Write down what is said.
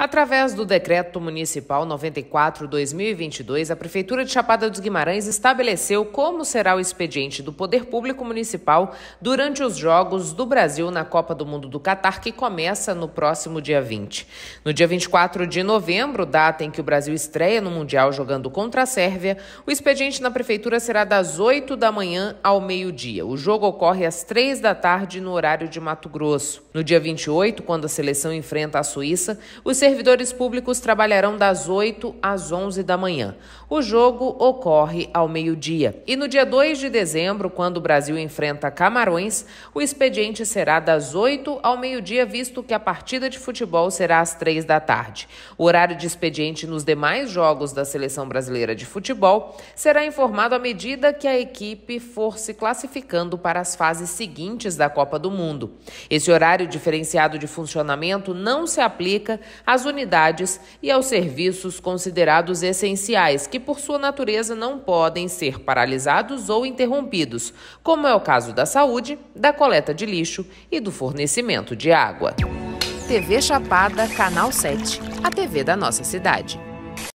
Através do Decreto Municipal 94-2022, a Prefeitura de Chapada dos Guimarães estabeleceu como será o expediente do Poder Público Municipal durante os Jogos do Brasil na Copa do Mundo do Catar, que começa no próximo dia 20. No dia 24 de novembro, data em que o Brasil estreia no Mundial jogando contra a Sérvia, o expediente na Prefeitura será das 8 da manhã ao meio-dia. O jogo ocorre às 3 da tarde no horário de Mato Grosso. No dia 28, quando a seleção enfrenta a Suíça, os servidores públicos trabalharão das 8 às 11 da manhã. O jogo ocorre ao meio-dia. E no dia 2 de dezembro, quando o Brasil enfrenta Camarões, o expediente será das 8 ao meio-dia, visto que a partida de futebol será às 3 da tarde. O horário de expediente nos demais jogos da Seleção Brasileira de Futebol será informado à medida que a equipe for se classificando para as fases seguintes da Copa do Mundo. Esse horário diferenciado de funcionamento não se aplica às às unidades e aos serviços considerados essenciais, que por sua natureza não podem ser paralisados ou interrompidos, como é o caso da saúde, da coleta de lixo e do fornecimento de água. TV Chapada, Canal 7, a TV da nossa cidade.